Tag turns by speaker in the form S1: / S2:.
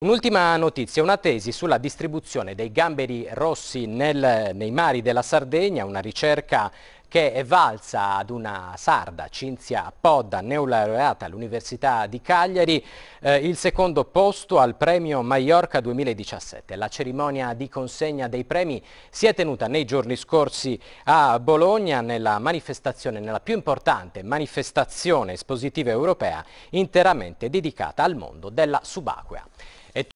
S1: Un'ultima notizia, una tesi sulla distribuzione dei gamberi rossi nel, nei mari della Sardegna, una ricerca che è valsa ad una sarda, Cinzia Podda, neolaureata all'Università di Cagliari, eh, il secondo posto al premio Mallorca 2017. La cerimonia di consegna dei premi si è tenuta nei giorni scorsi a Bologna nella manifestazione, nella più importante manifestazione espositiva europea interamente dedicata al mondo della subacquea.